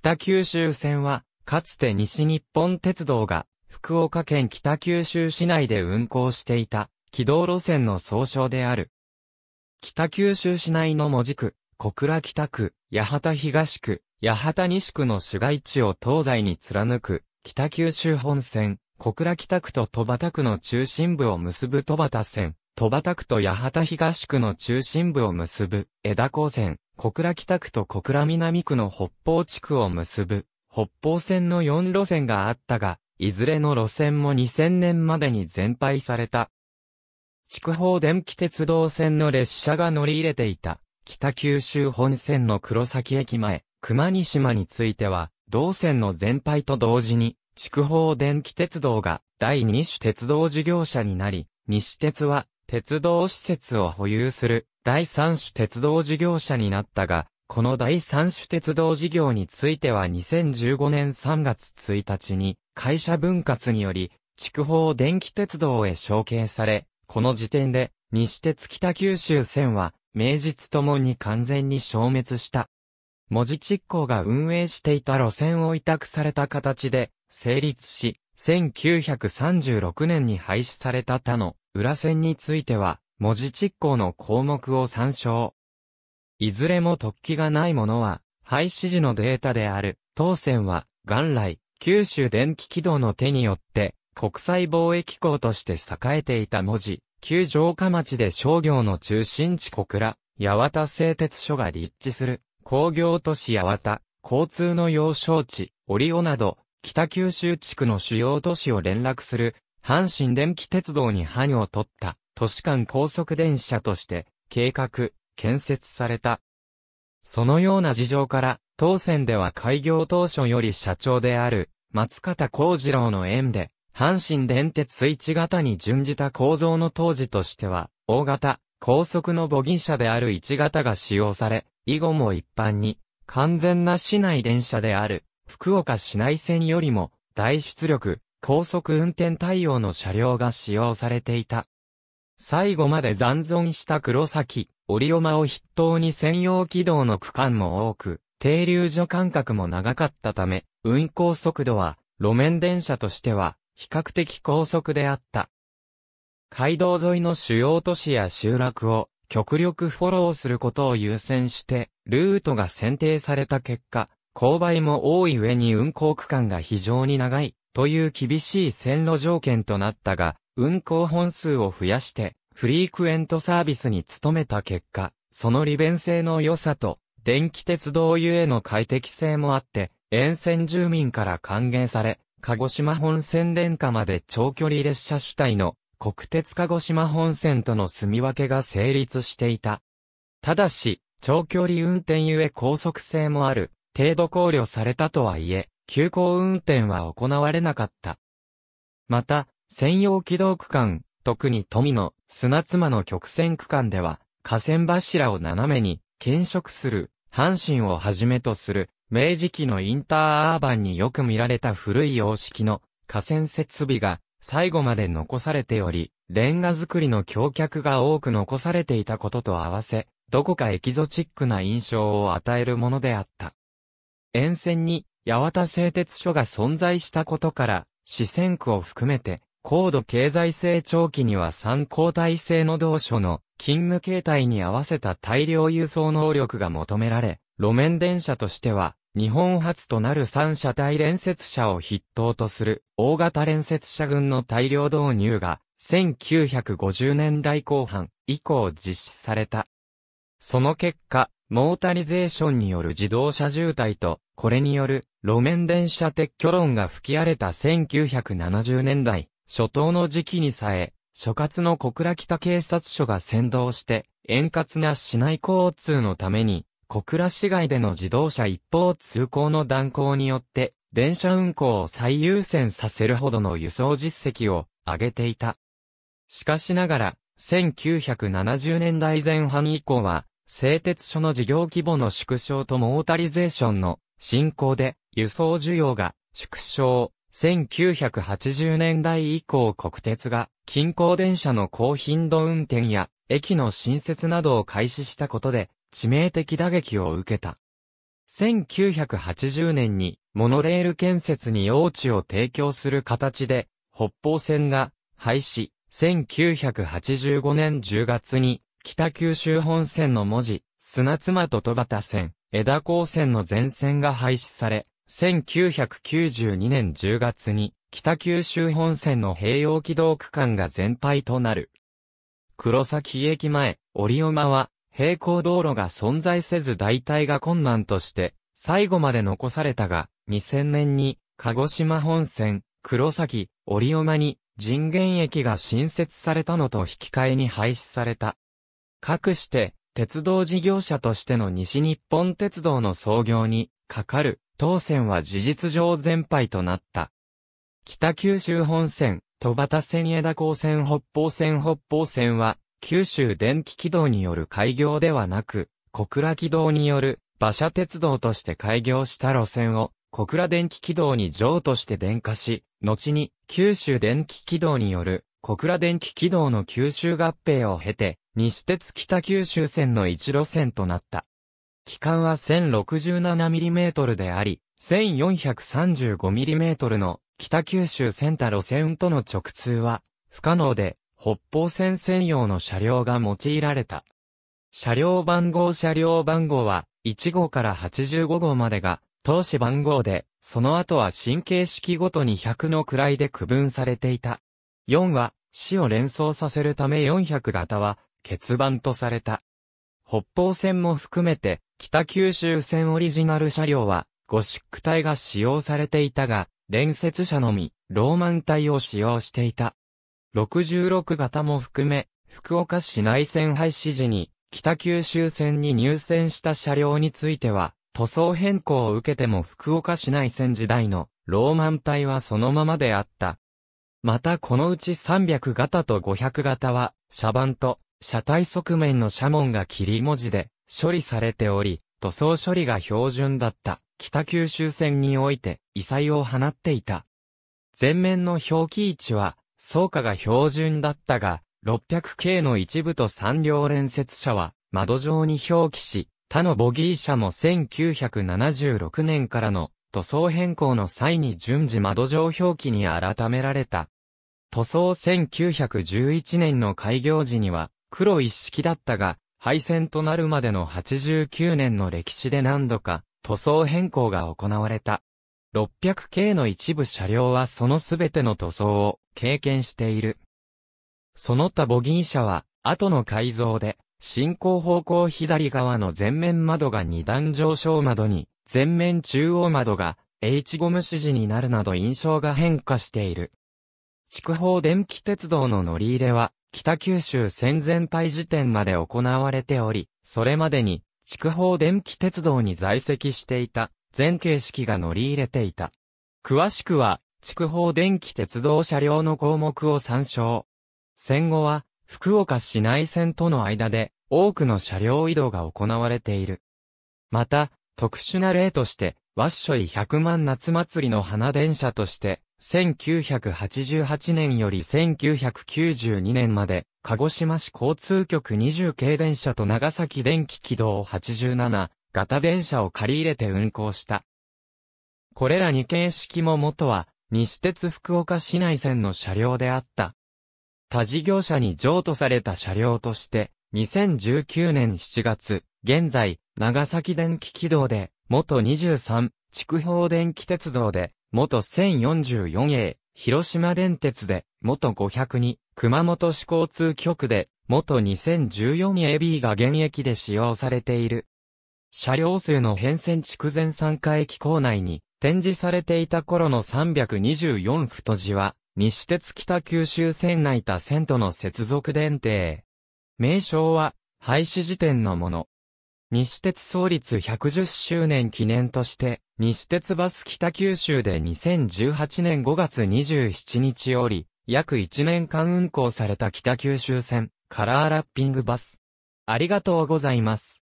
北九州線は、かつて西日本鉄道が、福岡県北九州市内で運行していた、軌道路線の総称である。北九州市内の門司区、小倉北区、八幡東区、八幡西区の市街地を東西に貫く、北九州本線、小倉北区と戸畑区の中心部を結ぶ戸畑線、戸畑区と八幡東区の中心部を結ぶ、枝高線、小倉北区と小倉南区の北方地区を結ぶ、北方線の4路線があったが、いずれの路線も2000年までに全廃された。筑豊電気鉄道線の列車が乗り入れていた、北九州本線の黒崎駅前、熊西間については、同線の全廃と同時に、筑豊電気鉄道が第2種鉄道事業者になり、西鉄は鉄道施設を保有する第三種鉄道事業者になったが、この第三種鉄道事業については2015年3月1日に会社分割により、筑豊電気鉄道へ承継され、この時点で西鉄北九州線は名実ともに完全に消滅した。文字執行が運営していた路線を委託された形で成立し、1936年に廃止された他の裏線については、文字実行の項目を参照。いずれも突起がないものは、廃止時のデータである。当選は、元来、九州電気軌道の手によって、国際貿易港として栄えていた文字、旧城下町で商業の中心地小倉、八幡製鉄所が立地する、工業都市八幡、交通の要衝地、織尾など、北九州地区の主要都市を連絡する、阪神電気鉄道に範を取った都市間高速電車として計画、建設された。そのような事情から、当線では開業当初より社長である松方幸次郎の縁で、阪神電鉄1型に準じた構造の当時としては、大型、高速のボギ車である1型が使用され、以後も一般に、完全な市内電車である、福岡市内線よりも、大出力、高速運転対応の車両が使用されていた。最後まで残存した黒崎、折馬を筆頭に専用軌道の区間も多く、停留所間隔も長かったため、運行速度は、路面電車としては、比較的高速であった。街道沿いの主要都市や集落を、極力フォローすることを優先して、ルートが選定された結果、勾配も多い上に運行区間が非常に長い、という厳しい線路条件となったが、運行本数を増やして、フリークエントサービスに努めた結果、その利便性の良さと、電気鉄道ゆえの快適性もあって、沿線住民から歓迎され、鹿児島本線電下まで長距離列車主体の国鉄鹿児島本線との住み分けが成立していた。ただし、長距離運転ゆえ高速性もある、程度考慮されたとはいえ、急行運転は行われなかった。また、専用軌道区間、特に富の砂妻の曲線区間では、河川柱を斜めに、検色する、阪神をはじめとする、明治期のインターアーバンによく見られた古い様式の河川設備が最後まで残されており、レンガ作りの橋脚が多く残されていたことと合わせ、どこかエキゾチックな印象を与えるものであった。沿線に八幡製鉄所が存在したことから、四川区を含めて高度経済成長期には三交代制の同所の勤務形態に合わせた大量輸送能力が求められ、路面電車としては、日本初となる三車体連接車を筆頭とする大型連接車群の大量導入が1950年代後半以降実施された。その結果、モータリゼーションによる自動車渋滞と、これによる路面電車撤去論が吹き荒れた1970年代初頭の時期にさえ、所轄の小倉北警察署が先導して、円滑な市内交通のために、小倉市外での自動車一方通行の断行によって、電車運行を最優先させるほどの輸送実績を上げていた。しかしながら、1970年代前半以降は、製鉄所の事業規模の縮小とモータリゼーションの進行で、輸送需要が縮小、1980年代以降国鉄が近郊電車の高頻度運転や駅の新設などを開始したことで致命的打撃を受けた。1980年にモノレール建設に用地を提供する形で北方線が廃止、1985年10月に北九州本線の文字、砂妻と戸端線、枝高線の全線が廃止され、1992年10月に北九州本線の併用軌道区間が全廃となる。黒崎駅前、折馬は平行道路が存在せず代替が困難として最後まで残されたが2000年に鹿児島本線、黒崎、折馬に人間駅が新設されたのと引き換えに廃止された。かくして、鉄道事業者としての西日本鉄道の創業に、かかる当選は事実上全敗となった。北九州本線、戸端線枝高線北方線北方線は、九州電気軌道による開業ではなく、小倉軌道による馬車鉄道として開業した路線を、小倉電気軌道に譲渡して電化し、後に九州電気軌道による小倉電気軌道の九州合併を経て、西鉄北九州線の一路線となった。機関は 1067mm であり、1435mm の北九州センタ路線との直通は不可能で、北方線専用の車両が用いられた。車両番号車両番号は、1号から85号までが、当時番号で、その後は神経式ごとに100の位で区分されていた。4は、死を連想させるため400型は、欠番とされた。北方線も含めて、北九州線オリジナル車両は、ゴシック体が使用されていたが、連接車のみ、ローマン体を使用していた。66型も含め、福岡市内線廃止時に、北九州線に入線した車両については、塗装変更を受けても福岡市内線時代のローマン体はそのままであった。またこのうち300型と500型は、車番と車体側面の車門が切り文字で、処理されており、塗装処理が標準だった北九州線において異彩を放っていた。前面の表記位置は、草庫が標準だったが、600系の一部と三両連接車は窓上に表記し、他のボギー車も1976年からの塗装変更の際に順次窓上表記に改められた。塗装1911年の開業時には黒一式だったが、廃線となるまでの89年の歴史で何度か塗装変更が行われた。600系の一部車両はそのすべての塗装を経験している。その他ボギー車は後の改造で進行方向左側の前面窓が二段上昇窓に前面中央窓が H ゴム指示になるなど印象が変化している。筑豊電気鉄道の乗り入れは北九州戦前廃時点まで行われており、それまでに、筑豊電気鉄道に在籍していた、全形式が乗り入れていた。詳しくは、筑豊電気鉄道車両の項目を参照。戦後は、福岡市内線との間で、多くの車両移動が行われている。また、特殊な例として、ワッショイ100万夏祭りの花電車として、1988年より1992年まで、鹿児島市交通局20系電車と長崎電気軌道87型電車を借り入れて運行した。これら2形式も元は、西鉄福岡市内線の車両であった。他事業者に譲渡された車両として、2019年7月、現在、長崎電気軌道で、元23、筑豊電気鉄道で、元 1044A、広島電鉄で、元502、熊本市交通局で、元 2014AB が現役で使用されている。車両数の変遷筑前参加駅構内に展示されていた頃の324太字は、西鉄北九州線内田線との接続電停。名称は、廃止時点のもの。西鉄創立110周年記念として、西鉄バス北九州で2018年5月27日より、約1年間運行された北九州線、カラーラッピングバス。ありがとうございます。